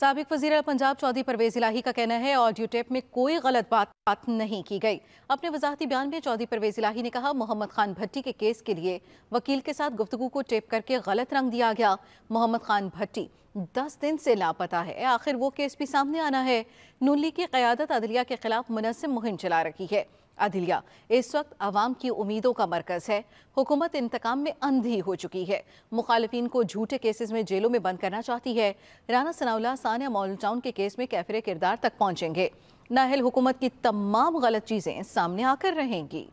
सबक वजी पंजाब चौधरी परवेज इलाही का कहना है ऑडियो टेप में कोई गलत बात बात नहीं की गई अपने वजाती बयान में चौधरी परवेज इलाही ने कहा मोहम्मद खान भट्टी के केस के लिए वकील के साथ गुफ्तु को टेप करके गलत रंग दिया गया मोहम्मद खान भट्टी दस दिन से लापता है आखिर वो केस भी सामने आना है नूली की क्यादत अदलिया के खिलाफ मुनसिम मुहिम चला रही है अदलिया इस वक्त आवाम की उम्मीदों का मरकज है हुकूमत इंतकाम में अंधी हो चुकी है मुखालफी को झूठे केसेस में जेलों में बंद करना चाहती है राना सनाउल्ला सानिया मॉलटाउन के केस में कैफरे किरदार तक पहुंचेंगे नाहल हुकूमत की तमाम गलत चीज़ें सामने आकर रहेंगी